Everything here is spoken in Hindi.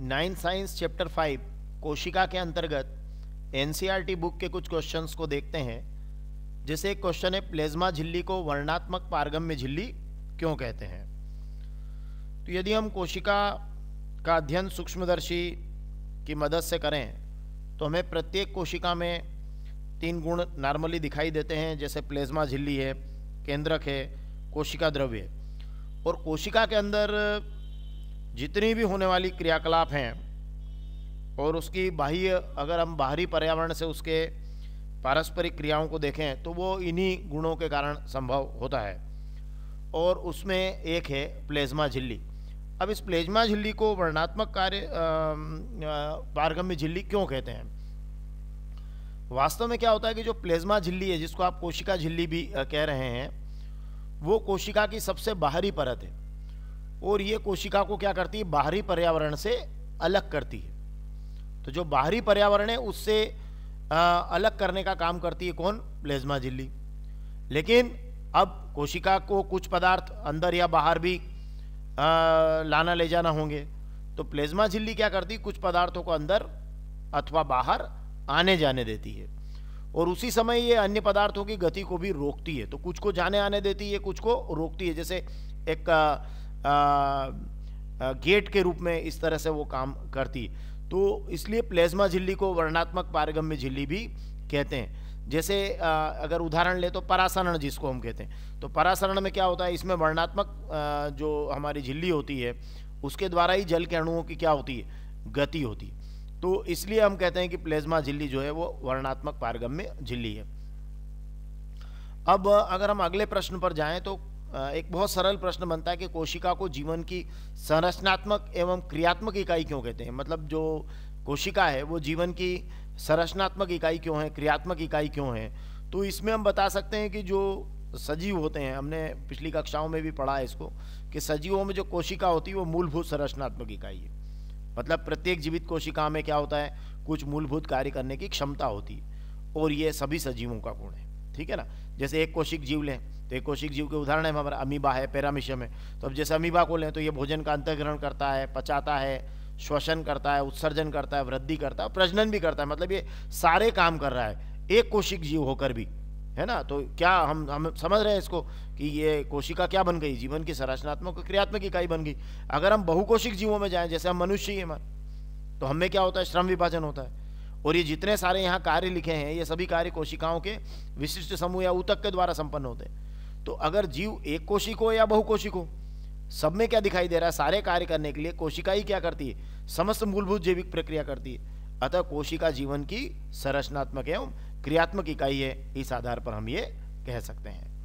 नाइन साइंस चैप्टर फाइव कोशिका के अंतर्गत एन बुक e के कुछ क्वेश्चंस को देखते हैं जैसे एक क्वेश्चन है प्लेज्मा झिल्ली को वर्णात्मक पारगम्य झिल्ली क्यों कहते हैं तो यदि हम कोशिका का अध्ययन सूक्ष्मदर्शी की मदद से करें तो हमें प्रत्येक कोशिका में तीन गुण नॉर्मली दिखाई देते हैं जैसे प्लेज्मा झिल्ली है केंद्रक है कोशिका द्रव्य और कोशिका के अंदर जितनी भी होने वाली क्रियाकलाप हैं और उसकी बाह्य अगर हम बाहरी पर्यावरण से उसके पारस्परिक क्रियाओं को देखें तो वो इन्हीं गुणों के कारण संभव होता है और उसमें एक है प्लेज्मा झिल्ली अब इस प्लेज्मा झिल्ली को वर्णात्मक कार्य पारगम्य झिल्ली क्यों कहते हैं वास्तव में क्या होता है कि जो प्लेज्मा झिल्ली है जिसको आप कोशिका झिल्ली भी कह रहे हैं वो कोशिका की सबसे बाहरी परत है और ये कोशिका को क्या करती है बाहरी पर्यावरण से अलग करती है तो जो बाहरी पर्यावरण है उससे आ, अलग करने का काम करती है कौन प्लेज्मा झिल्ली लेकिन अब कोशिका को कुछ पदार्थ अंदर या बाहर भी आ, लाना ले जाना होंगे तो प्लेज्मा झिल्ली क्या करती कुछ पदार्थों को अंदर अथवा बाहर आने जाने देती है और उसी समय ये अन्य पदार्थों की गति को भी रोकती है तो कुछ को जाने आने देती है कुछ को रोकती है जैसे एक गेट के रूप में इस तरह से वो काम करती तो इसलिए प्लेज्मा झिल्ली को वर्णात्मक पारगम्य झिल्ली भी कहते हैं जैसे अगर उदाहरण ले तो परासरण जिसको हम कहते हैं तो परासरण में क्या होता है इसमें वर्णात्मक जो हमारी झिल्ली होती है उसके द्वारा ही जल के अणुओं की क्या होती है गति होती है तो इसलिए हम कहते हैं कि प्लेज्मा झिल्ली जो है वो वर्णात्मक पारगम्य झिल्ली है अब अगर हम अगले प्रश्न पर जाएं तो एक बहुत सरल प्रश्न बनता है कि कोशिका को जीवन की संरचनात्मक एवं क्रियात्मक इकाई क्यों कहते हैं मतलब जो कोशिका है वो जीवन की संरचनात्मक इकाई क्यों है क्रियात्मक इकाई क्यों है तो इसमें हम बता सकते हैं कि जो सजीव होते हैं हमने पिछली कक्षाओं में भी पढ़ा है इसको कि सजीवों में जो कोशिका होती है वो मूलभूत संरचनात्मक इकाई है मतलब प्रत्येक जीवित कोशिका में क्या होता है कुछ मूलभूत कार्य करने की क्षमता होती है और ये सभी सजीवों का गुण है ठीक है ना जैसे एक कोशिक जीव लें तो एक कोशिक जीव के उदाहरण है हमारा अमीबा है पैरामिशियम है तो अब जैसे अमीबा को लें तो ये भोजन का अंतग्रहण करता है पचाता है श्वसन करता है उत्सर्जन करता है वृद्धि करता है प्रजनन भी करता है मतलब ये सारे काम कर रहा है एक कोशिक जीव होकर भी है ना तो क्या हम हम समझ रहे हैं इसको कि ये कोशिका क्या बन गई जीवन की संरचनात्मक क्रियात्मक इकाई बन गई अगर हम बहुकोशिक जीवों में जाएं जैसे हम मनुष्य ही हैं तो हमें क्या होता है श्रम विभाजन होता है और ये जितने सारे यहाँ कार्य लिखे हैं ये सभी कार्य कोशिकाओं के विशिष्ट समूह या ऊतक के द्वारा संपन्न होते हैं तो अगर जीव एक कोशिक हो या बहुकोशिक हो सब में क्या दिखाई दे रहा है सारे कार्य करने के लिए कोशिका ही क्या करती है समस्त मूलभूत जैविक प्रक्रिया करती है अतः कोशिका जीवन की संरचनात्मक एवं क्रियात्मक इकाई है इस आधार पर हम ये कह सकते हैं